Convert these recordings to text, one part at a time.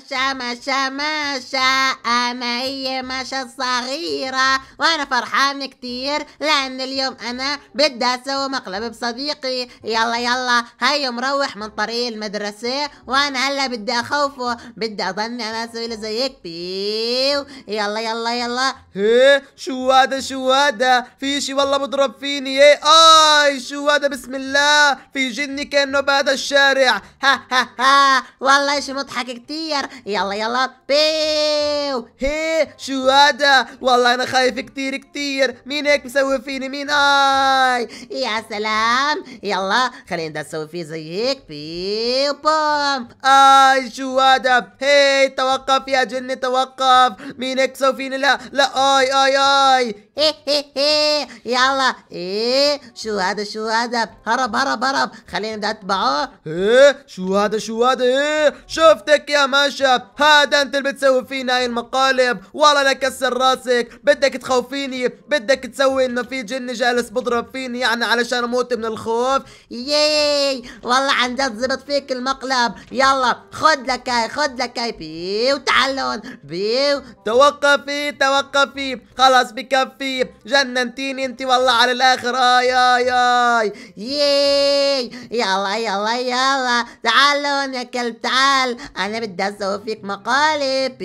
مشى مشى مشى انا هي مشى الصغيرة وانا فرحان كتير لان اليوم انا بدي اسوي مقلب بصديقي يلا يلا هاي مروح من طريق المدرسة وانا هلا بدي اخوفه بدي اضلني انا اسوي له هيك بيو يلا يلا يلا هي شو هذا شو هذا في شي والله بضرب فيني ايه اي شو هذا بسم الله في جني كانه بهذا الشارع ها ها ها آه، والله شي مضحك كتير يلا يلا بيو هي شو هذا والله انا خايف كتير كتير مين هيك مسوي فيني مين اي يا سلام يلا خلينا نسوي فيه زي هيك بيو بوم اي شو هذا هي توقف يا جني توقف مين هيك مسوي فيني لا لا اي اي اي هي هي هي يلا ايه شو هذا شو هذا هرب هرب هرب خلينا نبدا اتبعه ايه شو هذا شو هذا ايه شفتك يا ماشي الخشب هذا انت اللي بتسوي فينا هاي المقالب والله لكسر راسك بدك تخوفيني بدك تسوي انه في جن جالس بضرب فيني يعني علشان اموت من الخوف ياي والله عن جد زبط فيك المقلب يلا خد لك هاي خد لك هاي بيو تعالون بيو توقفي توقفي خلاص بكفي جننتيني انت والله على الاخر اي اي اي ياي يلا يلا يلا تعالون يا كلب تعال انا بدي اسوي فيك مقالب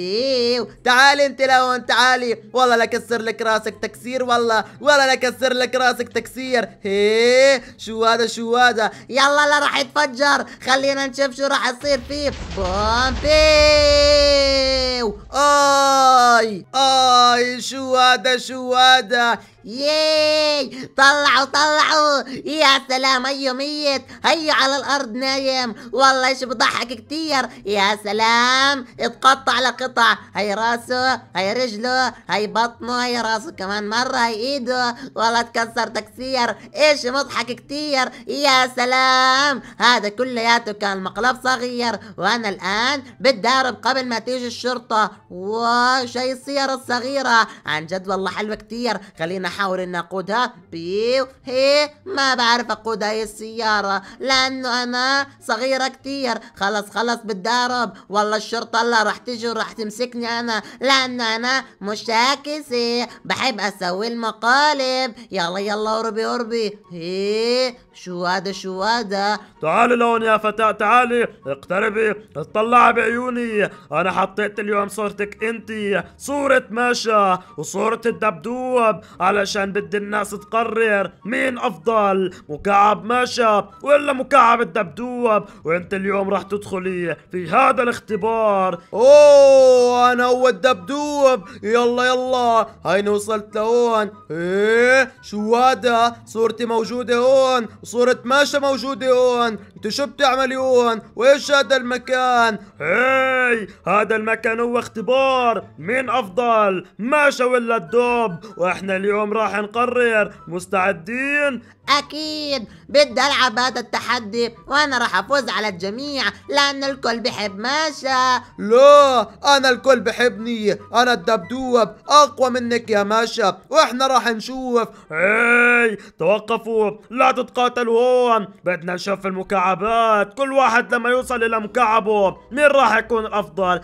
تعالي انت لهون تعالي والله لكسر لك راسك تكسير والله والله لكسر لك راسك تكسير هي شو هذا شو هذا يلا لا راح يتفجر خلينا نشوف شو راح يصير فيه بوم بيو اي اي شو هذا شو هذا ياي طلعوا طلعوا يا سلام هيو أيوة ميت هيو على الارض نايم والله ايش بضحك كتير يا سلام نعم اتقطع لقطع هي راسه هي رجله هي بطنه هي راسه كمان مرة هي ايده والله اتكسر تكسير ايش مضحك كتير يا سلام هذا كلياته كان مقلب صغير وانا الان بتدارب قبل ما تيجي الشرطة وش هي السيارة الصغيرة عن جد والله حلوة كتير خلينا احاول اني اقودها بيو هي ما بعرف اقود هاي السيارة لانه انا صغيرة كتير خلص خلص بتدارب والله الشرطة لا راح تجي وراح تمسكني انا لان انا مش بحب اسوي المقالب يلا يلا قربي قربي هي إيه، شو هذا شو هذا تعالي لون يا فتاة تعالي اقتربي اطلعي بعيوني انا حطيت اليوم صورتك انت صورة ماشا وصورة الدبدوب علشان بدي الناس تقرر مين افضل مكعب ماشا ولا مكعب الدبدوب وانت اليوم راح تدخلي في هذا الاختبار الكبار اوه انا هو الدبدوب يلا يلا هيني وصلت لهون ايه شو هذا صورتي موجودة هون وصورة ماشا موجودة هون انت شو بتعملي هون وايش هذا المكان هاي هذا المكان هو اختبار مين افضل ماشا ولا الدب واحنا اليوم راح نقرر مستعدين اكيد بدي العب هذا التحدي وانا راح افوز على الجميع لان الكل بحب ماشا لا انا الكل بحبني انا الدبدوب اقوى منك يا ماشا واحنا راح نشوف اي توقفوا لا تتقاتلوا هون بدنا نشوف المكعبات كل واحد لما يوصل الى مكعبه مين راح يكون الافضل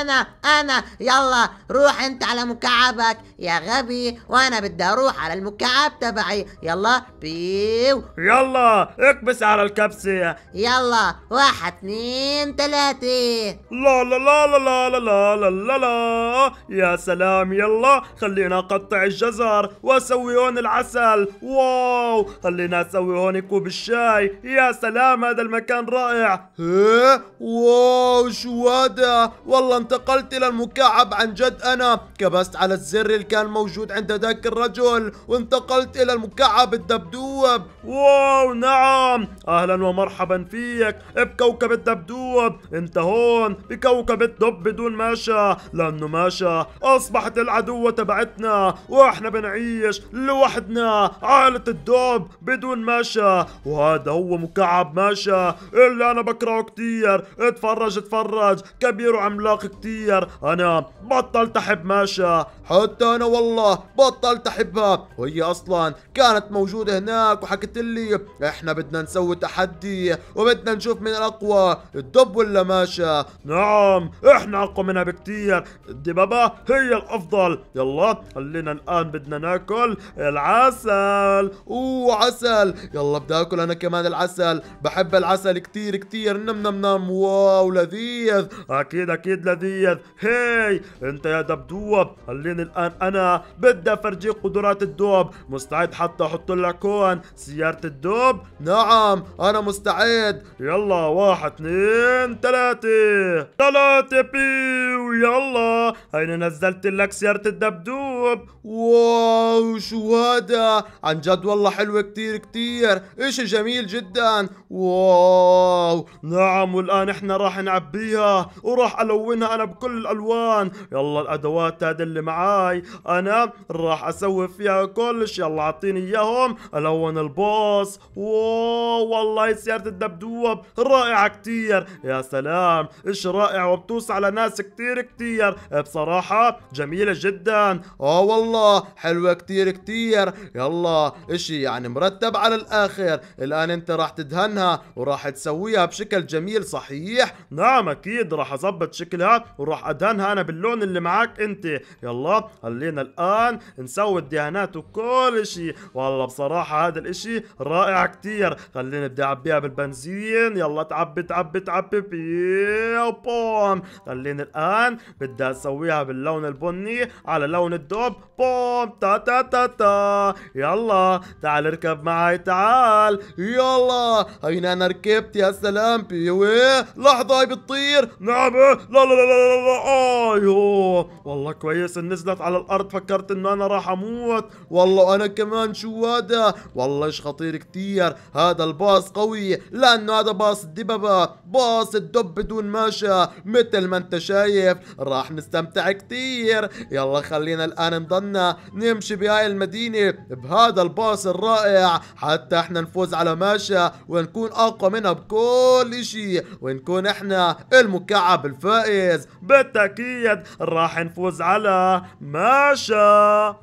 انا انا يلا روح انت على مكعبك يا غبي وانا بدي اروح على المكعب تبعي يلا بي ايوه يلا اكبس على الكبسة يلا واحد اثنين ثلاثة لا لا لا لا لا لا لا لا لا لا يا سلام يلا خلينا اقطع الجزر واسوي هون العسل واو خلينا اسوي هون كوب الشاي يا سلام هذا المكان رائع ها واو شو هذا والله انتقلت الى المكعب عن جد انا كبست على الزر اللي كان موجود عند ذاك الرجل وانتقلت الى المكعب الدبدوب الدبدوب واو نعم اهلا ومرحبا فيك بكوكب الدبدوب انت هون بكوكب الدب بدون ماشا لانه ماشا اصبحت العدوة تبعتنا واحنا بنعيش لوحدنا عائلة الدب بدون ماشا وهذا هو مكعب ماشا اللي انا بكرهه كتير اتفرج اتفرج كبير وعملاق كتير انا بطلت احب ماشا حتى انا والله بطلت احبها وهي اصلا كانت موجودة هناك هناك وحكت لي احنا بدنا نسوي تحدي وبدنا نشوف مين الاقوى الدب ولا ماشا نعم احنا اقوى منها بكتير الدبابة هي الافضل يلا خلينا الان بدنا ناكل العسل اوه عسل يلا بدي اكل انا كمان العسل بحب العسل كتير كتير نم نم نم واو لذيذ اكيد اكيد لذيذ هي انت يا دبدوب خليني الان انا بدي افرجيك قدرات الدوب مستعد حتى احط لك هون الان سيارة الدب نعم انا مستعد يلا واحد اثنين ثلاثة ثلاثة بيو يلا هين نزلت لك سيارة الدبدوب واو شو هذا عن جد والله حلوة كتير كتير اشي جميل جدا واو نعم والان احنا راح نعبيها وراح الونها انا بكل الالوان يلا الادوات هذه اللي معاي انا راح اسوي فيها كل شيء يلا اعطيني اياهم الون هون الباص واو والله سيارة الدبدوب رائعة كتير يا سلام ايش رائع وبتوسع لناس كتير كتير بصراحة جميلة جدا اه والله حلوة كتير كتير يلا اشي يعني مرتب على الاخر الان انت راح تدهنها وراح تسويها بشكل جميل صحيح نعم اكيد راح اظبط شكلها وراح ادهنها انا باللون اللي معك انت يلا خلينا الان نسوي الدهانات وكل شيء والله بصراحة هذا الاشي رائع كتير خليني بدي اعبيها بالبنزين يلا تعبي تعبي تعبي بيو بوم خليني الان بدي اسويها باللون البني على لون الدب بوم تا تا تا تا يلا تعال اركب معي تعال يلا هينا انا ركبت يا سلام بيوي إيه؟ لحظة هي بتطير نعم إيه؟ لا لا لا لا لا ايوه والله كويس نزلت على الارض فكرت انه انا راح اموت والله انا كمان شو هذا والله ايش خطير كتير هذا الباص قوي لانه هذا باص الدببة باص الدب بدون ماشى مثل ما انت شايف راح نستمتع كتير يلا خلينا الان نضلنا نمشي بهاي المدينة بهذا الباص الرائع حتى احنا نفوز على ماشى ونكون اقوى منها بكل اشي ونكون احنا المكعب الفائز بالتأكيد راح نفوز على ماشى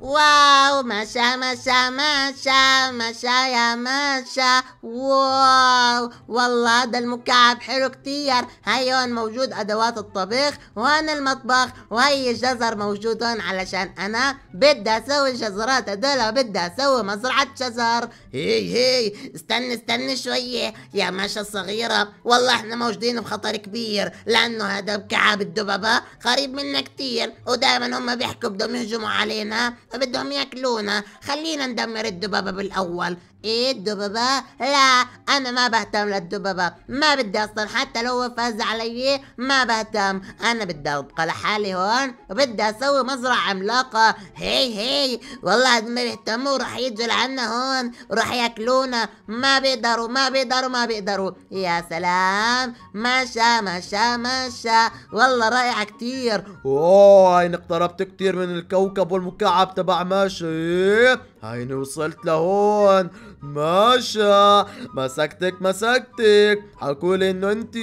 واو ماشى ماشى ماشى مشى يا مشى واو والله هذا المكعب حلو كتير هون موجود ادوات الطبيخ وهون المطبخ وهي الجزر موجود هون علشان انا بدي اسوي الجزرات هذول بدي اسوي مزرعة جزر هي هي استنى استنى شوية يا مشى الصغيرة والله احنا موجودين بخطر كبير لانه هذا مكعب الدببة قريب منا كتير ودائما هم بيحكوا بدهم يهجموا علينا فبدهم ياكلونا خلينا ندمر الدببة بالاول الأول ايه الدببة؟ لا انا ما بهتم للدببة ما بدي اصلا حتى لو فاز علي ما بهتم انا بدي ابقى لحالي هون وبدي اسوي مزرعة عملاقة هي هي والله ما بيهتموا رح يجوا لعنا هون رح ياكلونا ما بيقدروا ما بيقدروا ما بيقدروا يا سلام مشى مشى مشى والله رائعة كتير اوه هين اقتربت كتير من الكوكب والمكعب تبع ماشي هيني وصلت لهون ماشا مسكتك مسكتك حقول انه انت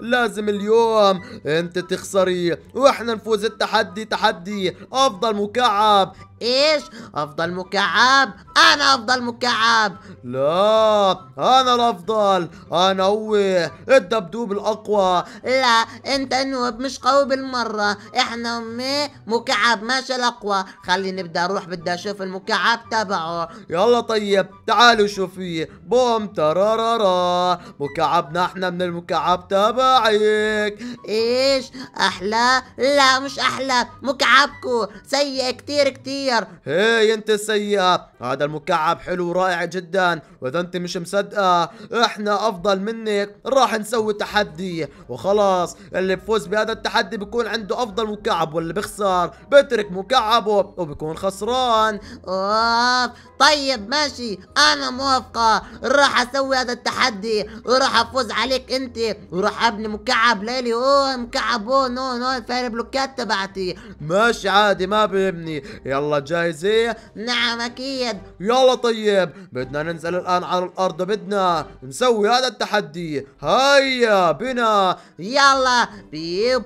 لازم اليوم انت تخسري واحنا نفوز التحدي تحدي افضل مكعب ايش افضل مكعب انا افضل مكعب لا انا الافضل انا هو الدبدوب الاقوى لا انت نوب مش قوي بالمره احنا امي مكعب ماشي الاقوى خلي نبدا اروح بدي اشوف المكعب تبعه يلا طيب تعالوا شوفي بوم ترارارا مكعبنا احنا من المكعب تبعك ايش احلى لا مش احلى مكعبكو سيء كتير كتير السير هي انت السيئة هذا المكعب حلو ورائع جدا واذا انت مش مصدقة احنا افضل منك راح نسوي تحدي وخلاص اللي بفوز بهذا التحدي بيكون عنده افضل مكعب واللي بخسر بترك مكعبه وبكون خسران أوه. طيب ماشي انا موافقة راح اسوي هذا التحدي وراح افوز عليك انت وراح ابني مكعب ليلي اوه مكعب اوه نو نو الفير بلوكات تبعتي ماشي عادي ما بيبني يلا جاهزة؟ نعم اكيد يلا طيب بدنا ننزل الان على الارض بدنا نسوي هذا التحدي هيا بنا يلا بيب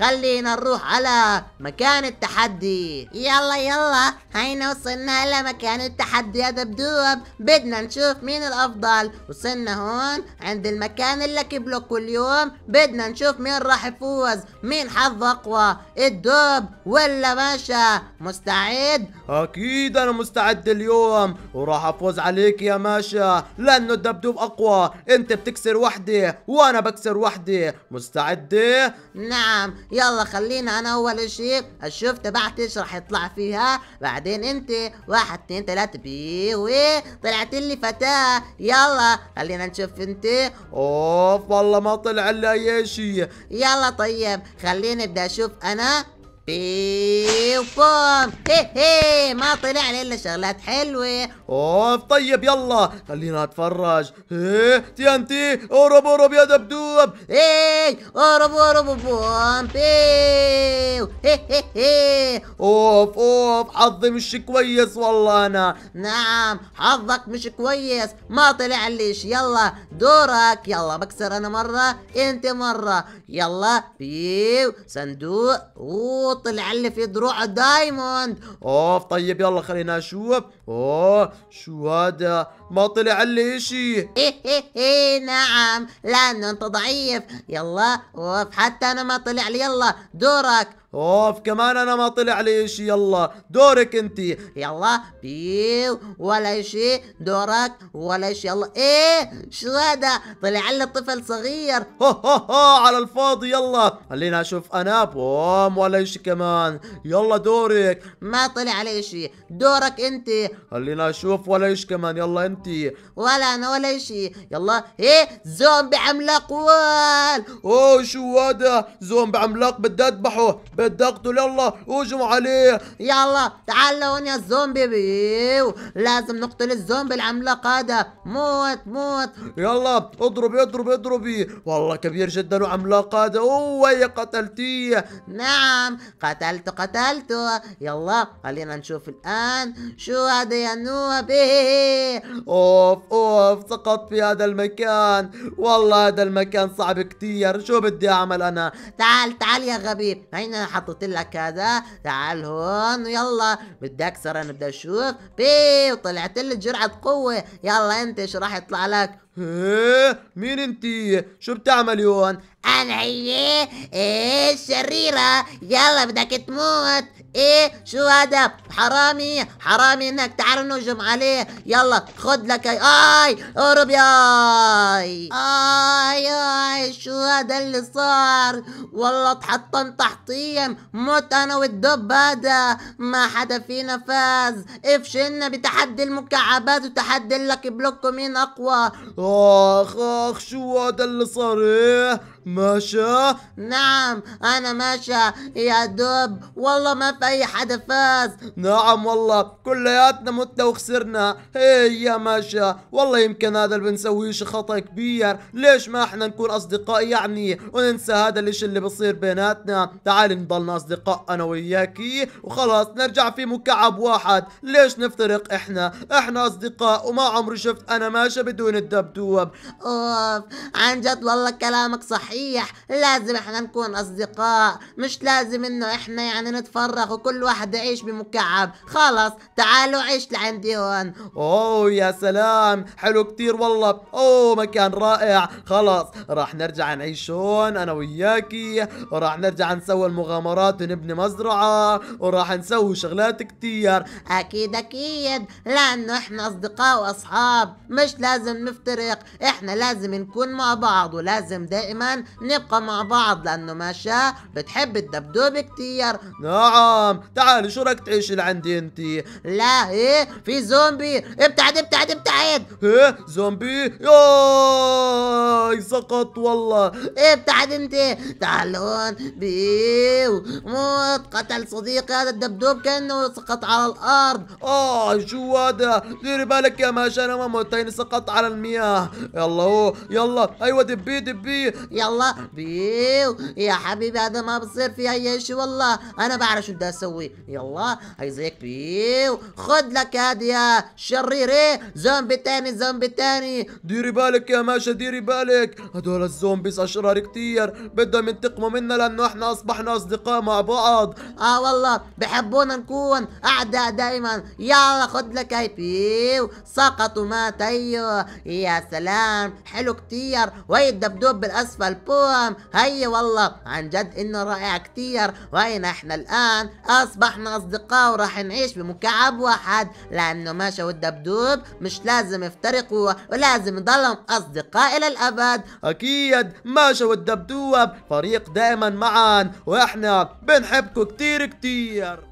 خلينا نروح على مكان التحدي يلا يلا هينا وصلنا الى مكان التحدي يا دبدوب بدنا نشوف مين الافضل وصلنا هون عند المكان اللي بلوك كل يوم بدنا نشوف مين راح يفوز مين حظ اقوى الدب ولا ماشا مستعد مستعد؟ اكيد انا مستعد اليوم وراح افوز عليك يا ماشا لانه الدبدوب اقوى انت بتكسر وحده وانا بكسر وحده مستعده؟ نعم يلا خلينا انا اول شيء اشوف ايش راح يطلع فيها بعدين انت واحد اثنين ثلاثة بي طلعت لي فتاة يلا خلينا نشوف انت اوف والله ما طلع لي اي شيء يلا طيب خليني بدي اشوف انا بيو بوم هي هي ما طلع لي الا شغلات حلوه اوف طيب يلا خلينا اتفرج هي إيه، تي ان تي اهرب اهرب يا دبدوب ايه اهرب اهرب بوم بيو هي هي هي اوف اوف حظي مش كويس والله انا نعم حظك مش كويس ما طلع لي يلا دورك يلا بكسر انا مره انت مره يلا بيو صندوق اوه اللي علي في دروعه دايموند اوف طيب يلا خلينا نشوف اوه شو هذا ما طلع لي اشي إيه إيه إيه نعم لانه انت ضعيف يلا اوف حتى انا ما طلع لي يلا دورك اوف كمان انا ما طلع لي شيء يلا دورك انت يلا بيو ولا شيء دورك ولا شيء يلا ايه شو هذا طلع لنا طفل صغير هو هو هو على الفاضي يلا خلينا اشوف انا بوم ولا شيء كمان يلا دورك ما طلع علي شيء دورك انت خلينا اشوف ولا شيء كمان يلا انت ولا انا ولا شيء يلا ايه زومبي عملاق وال اوه شو هذا زومبي عملاق بدي اذبحه بدي يلا هجم عليه يلا تعال هون يا الزومبي بيو لازم نقتل الزومبي العملاق هذا موت موت يلا اضرب اضرب اضربي والله كبير جدا وعملاق هذا اوه قتلتيه نعم قتلته قتلته يلا خلينا نشوف الان شو هذا يا نوبي اوف اوف سقط في هذا المكان والله هذا المكان صعب كتير شو بدي اعمل انا تعال تعال يا غبي هينا حطيت لك هذا تعال هون يلا بدي اكسر انا بدي اشوف بي وطلعت لي جرعه قوه يلا انت ايش راح يطلع لك مين انت شو بتعمل هون انا هي الشريره يلا بدك تموت ايه شو هذا حرامي حرامي انك تعرف نهجم عليه يلا خد لك اي اي اهرب ياي اي اي شو هذا اللي صار والله اتحطم تحطيم مت انا والدب هذا ما حدا فينا فاز افشلنا بتحدي المكعبات وتحدي لك بلوك مين اقوى اخ اخ شو هذا اللي صار ايه ماشي نعم انا ماشي يا دب والله ما اي حدا فاز نعم والله كلياتنا متنا وخسرنا هي يا ماشا والله يمكن هذا اللي بنسويه خطا كبير ليش ما احنا نكون اصدقاء يعني وننسى هذا الاشي اللي بصير بيناتنا تعال نضلنا اصدقاء انا وياكي وخلاص نرجع في مكعب واحد ليش نفترق احنا احنا اصدقاء وما عمري شفت انا ماشا بدون الدبدوب اوف عن جد والله كلامك صحيح لازم احنا نكون اصدقاء مش لازم انه احنا يعني نتفرغ اخو كل واحد يعيش بمكعب خلص تعالوا عيش لعندي هون اوه يا سلام حلو كتير والله اوه مكان رائع خلص راح نرجع نعيش هون انا وياكي وراح نرجع نسوي المغامرات ونبني مزرعة وراح نسوي شغلات كتير اكيد اكيد لانه احنا اصدقاء واصحاب مش لازم نفترق احنا لازم نكون مع بعض ولازم دائما نبقى مع بعض لانه ماشا بتحب الدبدوب كتير نعم حرام تعالي شو رايك تعيشي لعندي انت لا ايه في زومبي ابتعد ابتعد ابتعد ايه زومبي ياي سقط والله ابتعد انت تعال هون بيو موت قتل صديقي هذا الدبدوب كانه سقط على الارض اه شو هذا ديري بالك يا ماشي انا ما متين سقط على المياه يلا هو يلا ايوه دبي دبي يلا بيو يا حبيبي هذا ما بصير في اي شيء والله انا بعرف شو بدي اسوي يلا زيك بيو خد لك يا شرير ايه زومبي تاني زومبي تاني ديري بالك يا ماشا ديري بالك هدول الزومبيز اشرار كتير بدهم ينتقموا منا لانه احنا اصبحنا اصدقاء مع بعض اه والله بحبونا نكون اعداء دايما يلا خد لك هاي بيو سقط ومات ايوه يا سلام حلو كتير وهي الدبدوب بالاسفل بوم هي والله عن جد انه رائع كتير وين احنا الان أصبحنا أصدقاء وراح نعيش بمكعب واحد لأنه ماشا والدبدوب مش لازم يفترقوا ولازم يضلهم أصدقاء إلى الأبد أكيد ماشا والدبدوب فريق دائما معا وإحنا بنحبكم كتير كتير